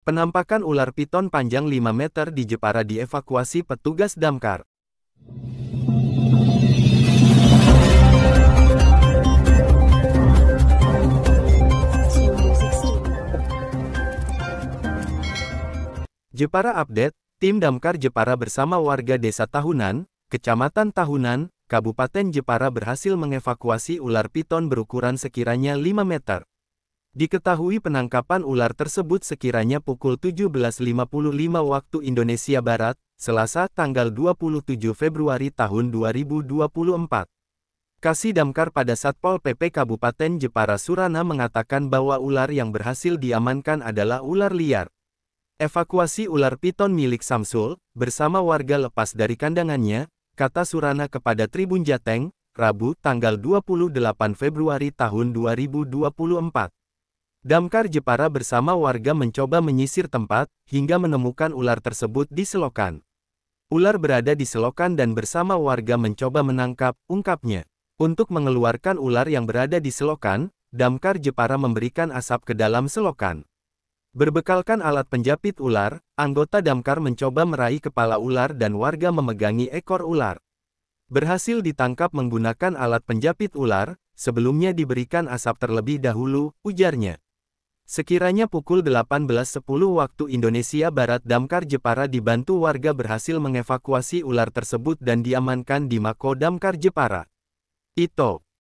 Penampakan ular piton panjang 5 meter di Jepara dievakuasi petugas damkar. Jepara Update, tim damkar Jepara bersama warga desa Tahunan, Kecamatan Tahunan, Kabupaten Jepara berhasil mengevakuasi ular piton berukuran sekiranya 5 meter. Diketahui penangkapan ular tersebut sekiranya pukul 17.55 waktu Indonesia Barat, Selasa tanggal 27 Februari tahun 2024. Kasih Damkar pada Satpol PP Kabupaten Jepara Surana mengatakan bahwa ular yang berhasil diamankan adalah ular liar. Evakuasi ular piton milik Samsul, bersama warga lepas dari kandangannya, kata Surana kepada Tribun Jateng, Rabu tanggal 28 Februari tahun 2024. Damkar Jepara bersama warga mencoba menyisir tempat, hingga menemukan ular tersebut di selokan. Ular berada di selokan dan bersama warga mencoba menangkap, ungkapnya. Untuk mengeluarkan ular yang berada di selokan, Damkar Jepara memberikan asap ke dalam selokan. Berbekalkan alat penjapit ular, anggota Damkar mencoba meraih kepala ular dan warga memegangi ekor ular. Berhasil ditangkap menggunakan alat penjapit ular, sebelumnya diberikan asap terlebih dahulu, ujarnya. Sekiranya pukul 18.10 waktu Indonesia Barat damkar Jepara dibantu warga berhasil mengevakuasi ular tersebut dan diamankan di Mako Damkar Jepara. Ito.